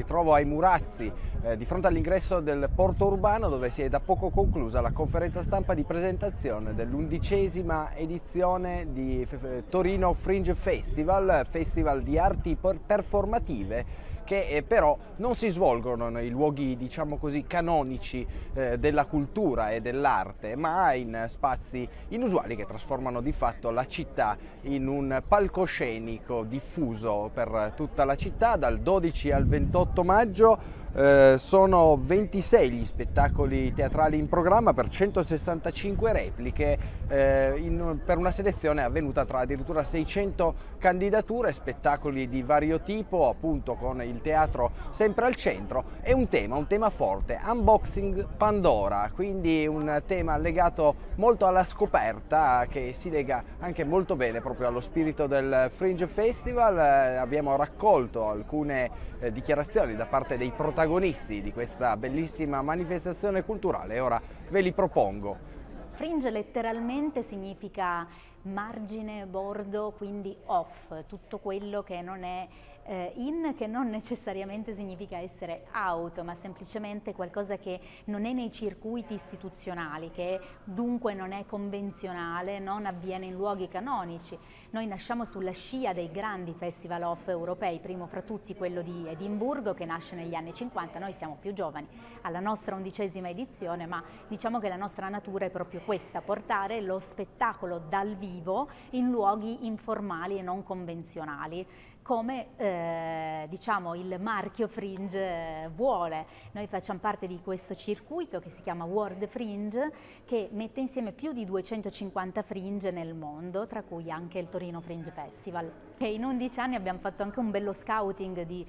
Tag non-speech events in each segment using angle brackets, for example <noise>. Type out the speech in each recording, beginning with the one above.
mi trovo ai Murazzi eh, di fronte all'ingresso del porto urbano dove si è da poco conclusa la conferenza stampa di presentazione dell'undicesima edizione di F eh, Torino Fringe Festival, festival di arti performative che eh, però non si svolgono nei luoghi diciamo così canonici eh, della cultura e dell'arte ma in spazi inusuali che trasformano di fatto la città in un palcoscenico diffuso per tutta la città dal 12 al 28 maggio eh, sono 26 gli spettacoli teatrali in programma per 165 repliche eh, in, per una selezione avvenuta tra addirittura 600 candidature spettacoli di vario tipo appunto con il teatro sempre al centro e un tema, un tema forte, Unboxing Pandora, quindi un tema legato molto alla scoperta che si lega anche molto bene proprio allo spirito del Fringe Festival, eh, abbiamo raccolto alcune eh, dichiarazioni da parte dei protagonisti di questa bellissima manifestazione culturale e ora ve li propongo. Fringe letteralmente significa margine, bordo, quindi off, tutto quello che non è eh, in che non necessariamente significa essere out, ma semplicemente qualcosa che non è nei circuiti istituzionali, che dunque non è convenzionale, non avviene in luoghi canonici. Noi nasciamo sulla scia dei grandi festival off europei, primo fra tutti quello di Edimburgo che nasce negli anni 50, noi siamo più giovani, alla nostra undicesima edizione, ma diciamo che la nostra natura è proprio questa, portare lo spettacolo dal vivo in luoghi informali e non convenzionali come eh, diciamo, il marchio Fringe eh, vuole. Noi facciamo parte di questo circuito che si chiama World Fringe che mette insieme più di 250 fringe nel mondo, tra cui anche il Torino Fringe Festival. E in 11 anni abbiamo fatto anche un bello scouting di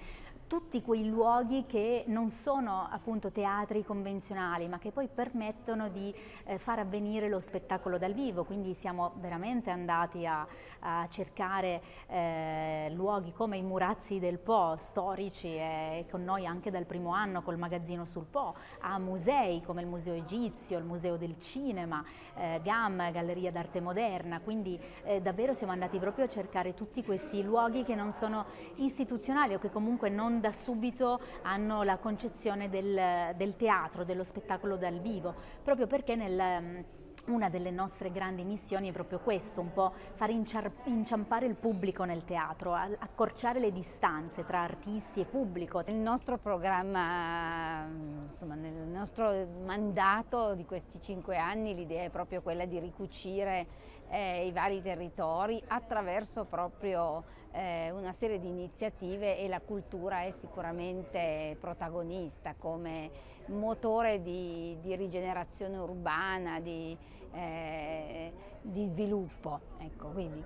tutti quei luoghi che non sono appunto teatri convenzionali ma che poi permettono di eh, far avvenire lo spettacolo dal vivo, quindi siamo veramente andati a, a cercare eh, luoghi come i Murazzi del Po, storici e con noi anche dal primo anno col magazzino sul Po, a musei come il Museo Egizio, il Museo del Cinema, eh, GAM, Galleria d'Arte Moderna, quindi eh, davvero siamo andati proprio a cercare tutti questi luoghi che non sono istituzionali o che comunque non da subito hanno la concezione del, del teatro, dello spettacolo dal vivo, proprio perché nel mm, una delle nostre grandi missioni è proprio questo, un po' far inciampare il pubblico nel teatro, accorciare le distanze tra artisti e pubblico. Nel nostro programma, insomma, nel nostro mandato di questi cinque anni l'idea è proprio quella di ricucire eh, i vari territori attraverso proprio eh, una serie di iniziative e la cultura è sicuramente protagonista come motore di, di rigenerazione urbana, di, eh, di sviluppo. Ecco, quindi,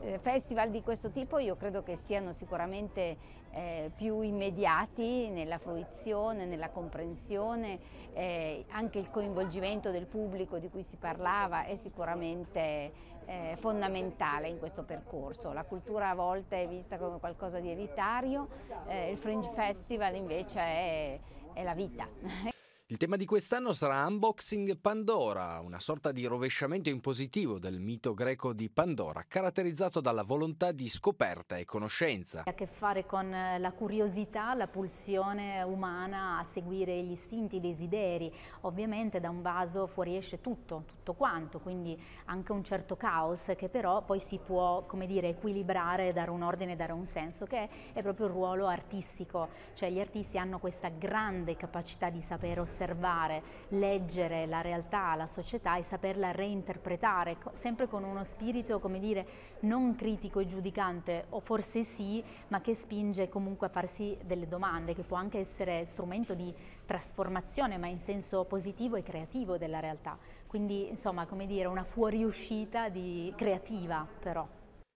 eh, festival di questo tipo io credo che siano sicuramente eh, più immediati nella fruizione, nella comprensione, eh, anche il coinvolgimento del pubblico di cui si parlava è sicuramente eh, fondamentale in questo percorso. La cultura a volte è vista come qualcosa di elitario, eh, il Fringe Festival invece è, è la vita. <laughs> Il tema di quest'anno sarà Unboxing Pandora, una sorta di rovesciamento in positivo del mito greco di Pandora, caratterizzato dalla volontà di scoperta e conoscenza. Ha a che fare con eh, la curiosità, la pulsione umana a seguire gli istinti, i desideri. Ovviamente da un vaso fuoriesce tutto, tutto quanto, quindi anche un certo caos che però poi si può, come dire, equilibrare, dare un ordine, dare un senso, che è proprio il ruolo artistico. Cioè gli artisti hanno questa grande capacità di sapere osservare osservare, leggere la realtà, la società e saperla reinterpretare, sempre con uno spirito, come dire, non critico e giudicante, o forse sì, ma che spinge comunque a farsi delle domande, che può anche essere strumento di trasformazione, ma in senso positivo e creativo della realtà. Quindi, insomma, come dire, una fuoriuscita di creativa però.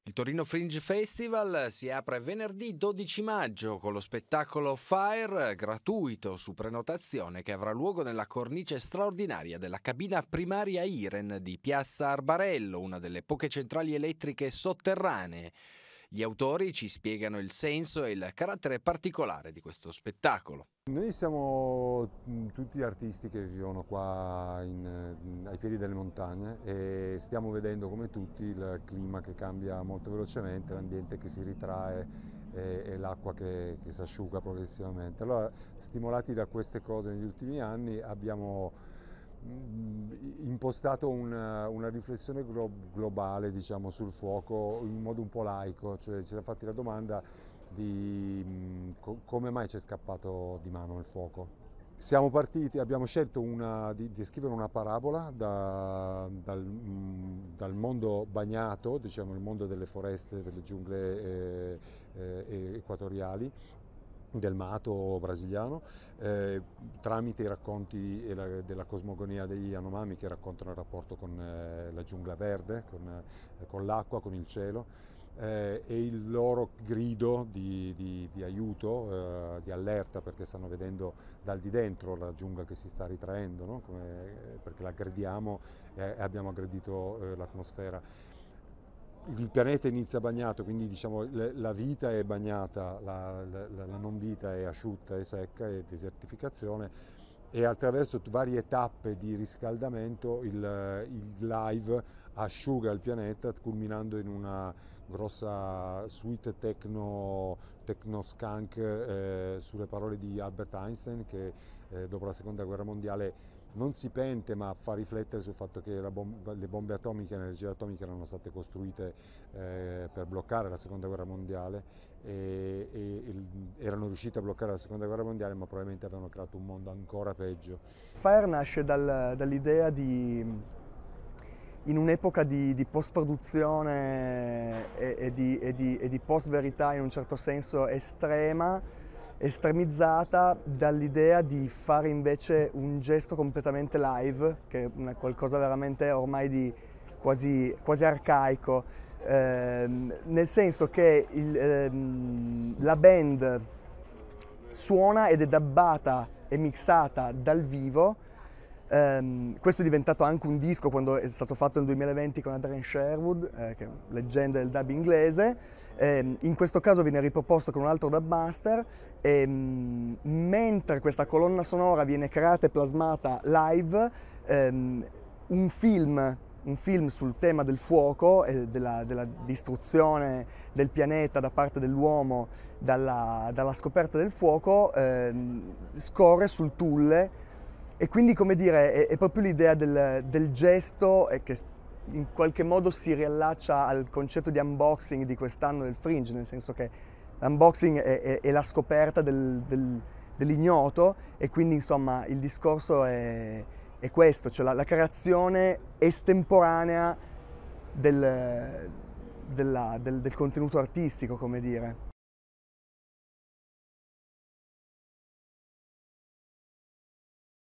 Il Torino Fringe Festival si apre venerdì 12 maggio con lo spettacolo Fire gratuito su prenotazione che avrà luogo nella cornice straordinaria della cabina primaria Iren di Piazza Arbarello, una delle poche centrali elettriche sotterranee. Gli autori ci spiegano il senso e il carattere particolare di questo spettacolo. Noi siamo mm, tutti artisti che vivono qua in, mm, ai piedi delle montagne e stiamo vedendo come tutti il clima che cambia molto velocemente, l'ambiente che si ritrae e, e l'acqua che, che si asciuga progressivamente. Allora, stimolati da queste cose negli ultimi anni, abbiamo Mm, impostato una, una riflessione glo globale diciamo, sul fuoco in modo un po' laico, cioè ci siamo fatti la domanda di mh, mm, co come mai ci è scappato di mano il fuoco. Siamo partiti, abbiamo scelto una, di, di, scrivere una parabola da, dal, mh, mm, dal, mondo bagnato, diciamo il mondo delle foreste, delle giungle eh, eh, equatoriali, del mato brasiliano, eh, tramite i racconti della cosmogonia degli Yanomami che raccontano il rapporto con eh, la giungla verde, con, eh, con l'acqua, con il cielo. Eh, e il loro grido di, di, di aiuto, eh, di allerta, perché stanno vedendo dal di dentro la giungla che si sta ritraendo, no? Come, eh, perché l'aggrediamo eh, e abbiamo aggredito eh, l'atmosfera il pianeta inizia bagnato, quindi diciamo, la vita è bagnata, la, la, la, non vita è asciutta, è secca, è desertificazione e attraverso varie tappe di riscaldamento il, il live asciuga il pianeta culminando in una grossa suite techno, techno skunk eh, sulle parole di Albert Einstein che eh, dopo la seconda guerra mondiale non si pente ma fa riflettere sul fatto che bomba, le bombe atomiche, le energie atomiche erano state costruite eh, per bloccare la seconda guerra mondiale e, e, e, erano riuscite a bloccare la seconda guerra mondiale ma probabilmente avevano creato un mondo ancora peggio. Fire nasce dal, dall'idea di in un'epoca di, di post-produzione e, e, di, e di, e di post-verità in un certo senso estrema, estremizzata dall'idea di fare invece un gesto completamente live, che è qualcosa veramente ormai di quasi, quasi arcaico, eh, nel senso che il, eh, la band suona ed è dabbata e mixata dal vivo Um, questo è diventato anche un disco quando è stato fatto nel 2020 con Adrian Sherwood, eh, che è leggenda del dub inglese. Um, in questo caso viene riproposto con un altro dubmaster e um, mentre questa colonna sonora viene creata e plasmata live, ehm, un film, un film sul tema del fuoco e della, della distruzione del pianeta da parte dell'uomo dalla, dalla, scoperta del fuoco scorre sul tulle e quindi, come dire, è, è proprio l'idea del, del gesto che in qualche modo si riallaccia al concetto di unboxing di quest'anno del Fringe, nel senso che l'unboxing è, è, è la scoperta del, del, dell'ignoto e quindi insomma il discorso è, è questo, cioè la, la creazione estemporanea del, della, del, del contenuto artistico, come dire.